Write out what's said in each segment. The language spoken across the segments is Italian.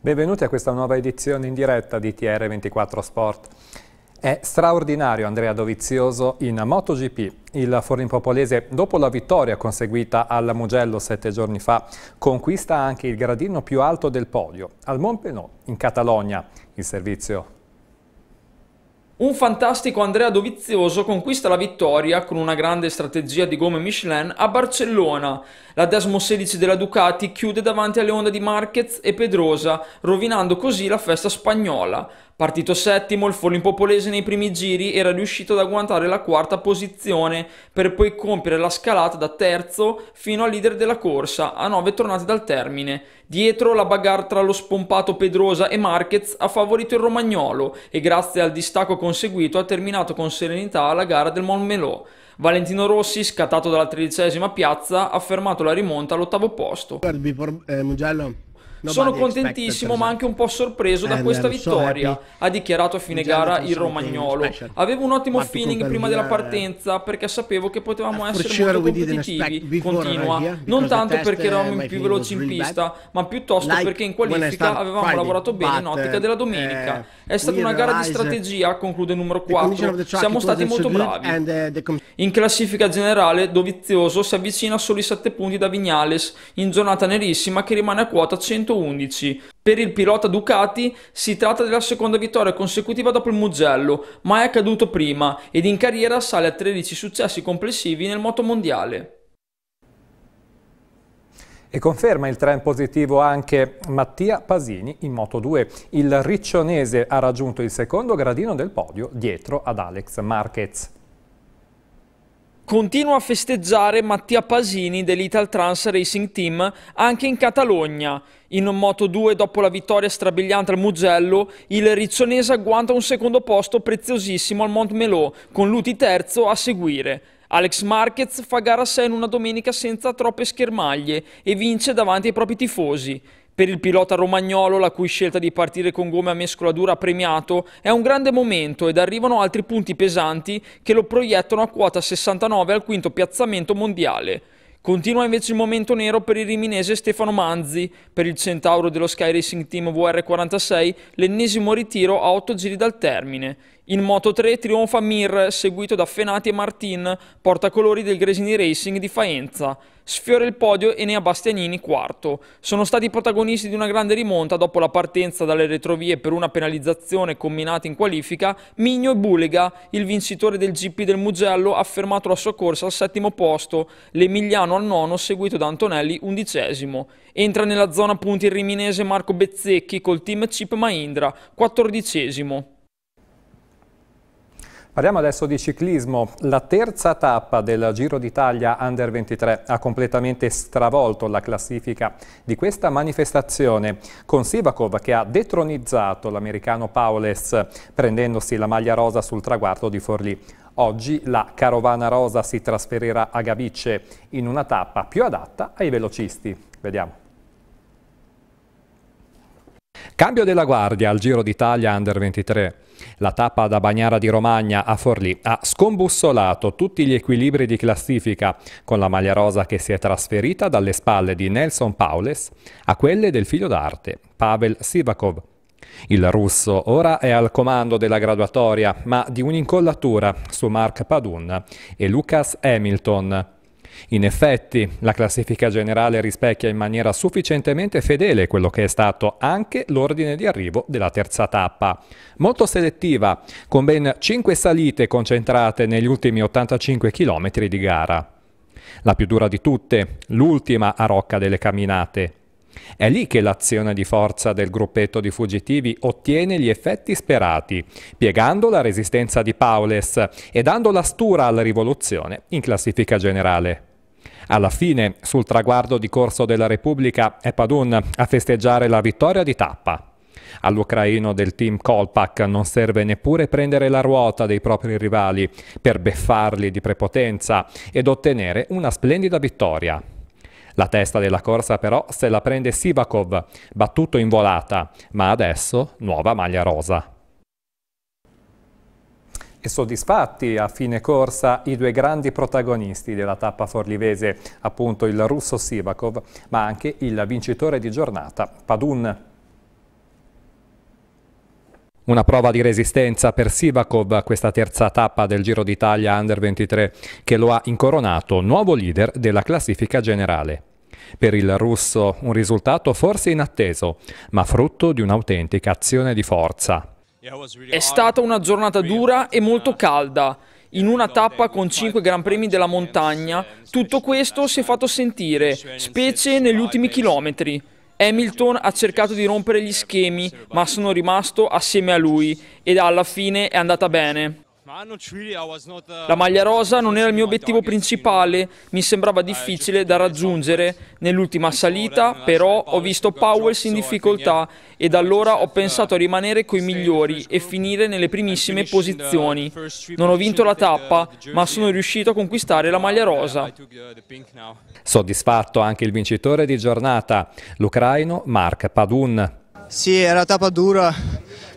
Benvenuti a questa nuova edizione in diretta di TR24 Sport. È straordinario Andrea Dovizioso in MotoGP. Il forlimpopolese, dopo la vittoria conseguita al Mugello sette giorni fa, conquista anche il gradino più alto del podio, al Montpenot, in Catalogna. Il servizio un fantastico Andrea Dovizioso conquista la vittoria con una grande strategia di gomme Michelin a Barcellona. La Desmo 16 della Ducati chiude davanti alle onde di Marquez e Pedrosa, rovinando così la festa spagnola. Partito settimo, il Folin Popolese nei primi giri era riuscito ad agguantare la quarta posizione per poi compiere la scalata da terzo fino al leader della corsa, a nove tornate dal termine. Dietro la bagarre tra lo spompato Pedrosa e Marquez ha favorito il romagnolo e grazie al distacco conseguito ha terminato con serenità la gara del Montmeló. Valentino Rossi, scattato dalla tredicesima piazza, ha fermato la rimonta all'ottavo posto. Guardi, eh, Mugello, sono contentissimo ma anche un po' sorpreso da eh, questa vittoria, so eh, ha dichiarato a fine gara il romagnolo. Avevo un ottimo feeling prima della eh, partenza perché sapevo che potevamo essere molto competitivi, continua, non tanto perché eravamo più veloci in pista, ma piuttosto perché in qualifica avevamo lavorato bene in ottica della domenica. È stata una gara di strategia, conclude il numero 4. Siamo stati molto bravi. In classifica generale, Dovizioso si avvicina a soli 7 punti da Vignales, in giornata nerissima che rimane a quota 100 111. Per il pilota Ducati si tratta della seconda vittoria consecutiva dopo il Mugello, ma è accaduto prima ed in carriera sale a 13 successi complessivi nel motomondiale. E conferma il trend positivo anche Mattia Pasini in Moto2. Il riccionese ha raggiunto il secondo gradino del podio dietro ad Alex Marquez. Continua a festeggiare Mattia Pasini dell'Ital Trans Racing Team anche in Catalogna. In Moto2, dopo la vittoria strabiliante al Mugello, il riccionese agguanta un secondo posto preziosissimo al Mont Montmeló, con Luti terzo a seguire. Alex Marquez fa gara a 6 in una domenica senza troppe schermaglie e vince davanti ai propri tifosi. Per il pilota romagnolo, la cui scelta di partire con gomme a mescola dura premiato, è un grande momento ed arrivano altri punti pesanti che lo proiettano a quota 69 al quinto piazzamento mondiale. Continua invece il momento nero per il riminese Stefano Manzi. Per il centauro dello Sky Racing Team VR46, l'ennesimo ritiro a 8 giri dal termine. In Moto 3 trionfa Mir, seguito da Fenati e Martin, portacolori del Gresini Racing di Faenza. Sfiora il podio Enea Bastianini quarto. Sono stati protagonisti di una grande rimonta dopo la partenza dalle retrovie per una penalizzazione combinata in qualifica, Migno e Bulega, il vincitore del GP del Mugello, ha fermato la sua corsa al settimo posto, l'Emiliano al nono seguito da Antonelli undicesimo. Entra nella zona punti il riminese Marco Bezzecchi col team Chip Mahindra, quattordicesimo. Parliamo adesso di ciclismo. La terza tappa del Giro d'Italia Under 23 ha completamente stravolto la classifica di questa manifestazione con Sivakov che ha detronizzato l'americano Paules prendendosi la maglia rosa sul traguardo di Forlì. Oggi la carovana rosa si trasferirà a Gabice in una tappa più adatta ai velocisti. Vediamo. Cambio della guardia al Giro d'Italia Under 23. La tappa da Bagnara di Romagna a Forlì ha scombussolato tutti gli equilibri di classifica con la maglia rosa che si è trasferita dalle spalle di Nelson Paules a quelle del figlio d'arte Pavel Sivakov. Il russo ora è al comando della graduatoria ma di un'incollatura su Mark Padun e Lucas Hamilton in effetti, la classifica generale rispecchia in maniera sufficientemente fedele quello che è stato anche l'ordine di arrivo della terza tappa. Molto selettiva, con ben 5 salite concentrate negli ultimi 85 km di gara. La più dura di tutte, l'ultima a Rocca delle camminate. È lì che l'azione di forza del gruppetto di fuggitivi ottiene gli effetti sperati, piegando la resistenza di Paules e dando la stura alla rivoluzione in classifica generale. Alla fine, sul traguardo di Corso della Repubblica, è Padun a festeggiare la vittoria di tappa. All'ucraino del team Kolpak non serve neppure prendere la ruota dei propri rivali per beffarli di prepotenza ed ottenere una splendida vittoria. La testa della corsa però se la prende Sivakov, battuto in volata, ma adesso nuova maglia rosa e soddisfatti a fine corsa i due grandi protagonisti della tappa forlivese, appunto il russo Sivakov, ma anche il vincitore di giornata, Padun. Una prova di resistenza per Sivakov, questa terza tappa del Giro d'Italia Under 23, che lo ha incoronato nuovo leader della classifica generale. Per il russo un risultato forse inatteso, ma frutto di un'autentica azione di forza. È stata una giornata dura e molto calda. In una tappa con 5 Gran Premi della montagna, tutto questo si è fatto sentire, specie negli ultimi chilometri. Hamilton ha cercato di rompere gli schemi, ma sono rimasto assieme a lui ed alla fine è andata bene. Uh, la maglia rosa non era il mio obiettivo principale, mi sembrava eh, difficile da raggiungere. Nell'ultima salita, però, ho visto Powells in difficoltà eh, e da allora ho pensato a rimanere coi migliori e finire nelle primissime posizioni. Non ho vinto la uh, tappa, ma sono riuscito a conquistare la maglia rosa. Uh, Soddisfatto anche il vincitore di giornata, l'ucraino Mark Padun. Sì, era tappa dura,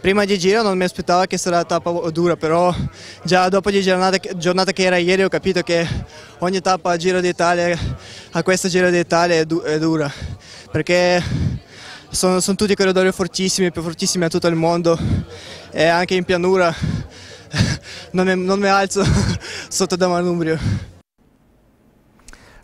prima di giro non mi aspettavo che sarà tappa dura, però già dopo la giornata, giornata che era ieri ho capito che ogni tappa a Giro d'Italia, a questo Giro d'Italia è, du è, dura, perché sono, sono tutti corridori fortissimi, più fortissimi a tutto il mondo e anche in pianura non mi, non mi alzo sotto da manubrio.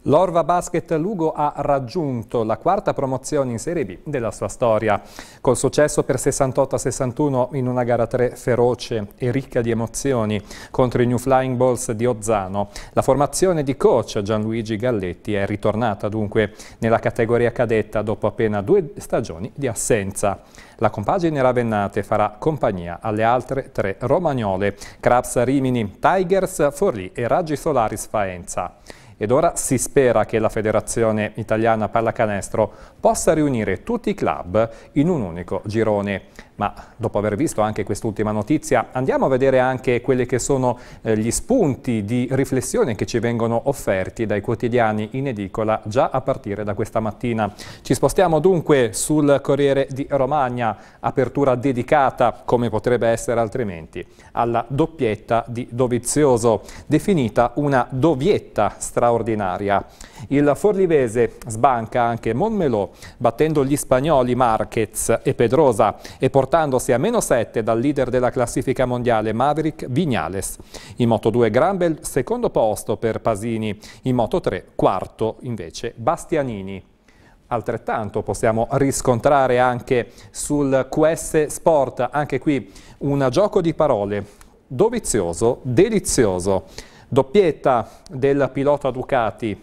L'Orva Basket Lugo ha raggiunto la quarta promozione in Serie B della sua storia. Col successo per 68-61 in una gara 3 feroce e ricca di emozioni contro i New Flying Balls di Ozzano, la formazione di coach Gianluigi Galletti è ritornata dunque nella categoria cadetta dopo appena due stagioni di assenza. La compagine Ravennate farà compagnia alle altre tre romagnole, Craps Rimini, Tigers Forlì e Raggi Solaris Faenza ed ora si spera che la Federazione Italiana Pallacanestro possa riunire tutti i club in un unico girone. Ma dopo aver visto anche quest'ultima notizia, andiamo a vedere anche quelli che sono eh, gli spunti di riflessione che ci vengono offerti dai quotidiani in edicola già a partire da questa mattina. Ci spostiamo dunque sul Corriere di Romagna, apertura dedicata, come potrebbe essere altrimenti, alla doppietta di Dovizioso, definita una dovietta straordinaria. Il forlivese sbanca anche Monmelò, battendo gli spagnoli Marquez e Pedrosa e portando portandosi a meno 7 dal leader della classifica mondiale Maverick Vignales. In Moto 2 Granbel secondo posto per Pasini, in Moto 3 quarto invece Bastianini. Altrettanto possiamo riscontrare anche sul QS Sport, anche qui un gioco di parole, dovizioso, delizioso. Doppietta del pilota Ducati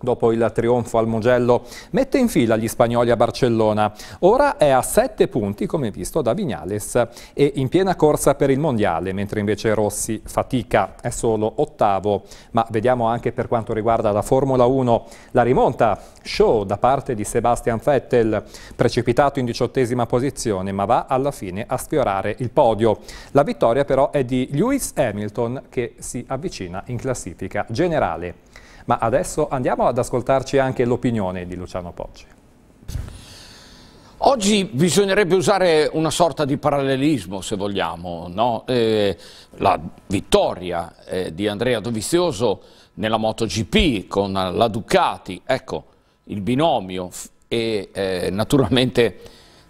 dopo il trionfo al Mugello, mette in fila gli spagnoli a Barcellona. Ora è a 7 punti, come visto da Vignales, e in piena corsa per il Mondiale, mentre invece Rossi fatica, è solo ottavo. Ma vediamo anche per quanto riguarda la Formula 1, la rimonta show da parte di Sebastian Vettel, precipitato in diciottesima posizione, ma va alla fine a sfiorare il podio. La vittoria però è di Lewis Hamilton, che si avvicina in classifica generale. Ma adesso andiamo ad ascoltarci anche l'opinione di Luciano Poggi. Oggi bisognerebbe usare una sorta di parallelismo, se vogliamo. No? Eh, la vittoria eh, di Andrea Dovizioso nella MotoGP con la Ducati, ecco il binomio e eh, naturalmente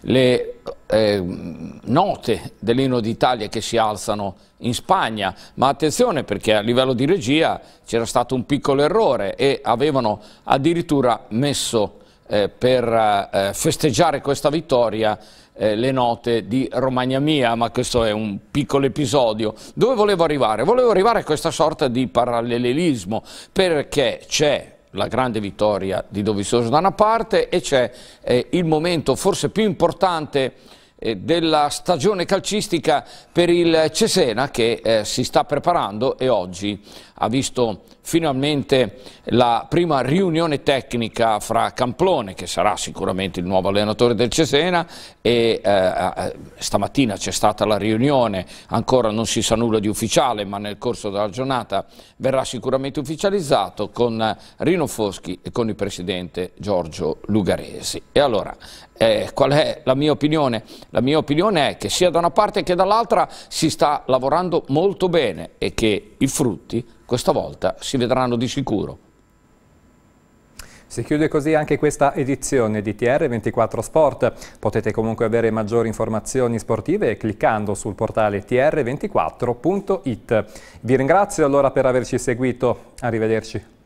le eh, note dell'inno d'Italia che si alzano in Spagna, ma attenzione perché a livello di regia c'era stato un piccolo errore e avevano addirittura messo eh, per eh, festeggiare questa vittoria eh, le note di Romagna Mia, ma questo è un piccolo episodio. Dove volevo arrivare? Volevo arrivare a questa sorta di parallelismo perché c'è la grande vittoria di Dovizioso da una parte e c'è eh, il momento forse più importante eh, della stagione calcistica per il Cesena che eh, si sta preparando e oggi ha visto finalmente la prima riunione tecnica fra Camplone che sarà sicuramente il nuovo allenatore del Cesena e eh, eh, stamattina c'è stata la riunione, ancora non si sa nulla di ufficiale ma nel corso della giornata verrà sicuramente ufficializzato con Rino Foschi e con il presidente Giorgio Lugaresi. E allora eh, qual è la mia opinione? La mia opinione è che sia da una parte che dall'altra si sta lavorando molto bene e che i frutti questa volta si vedranno di sicuro. Si chiude così anche questa edizione di TR24 Sport. Potete comunque avere maggiori informazioni sportive cliccando sul portale tr24.it. Vi ringrazio allora per averci seguito. Arrivederci.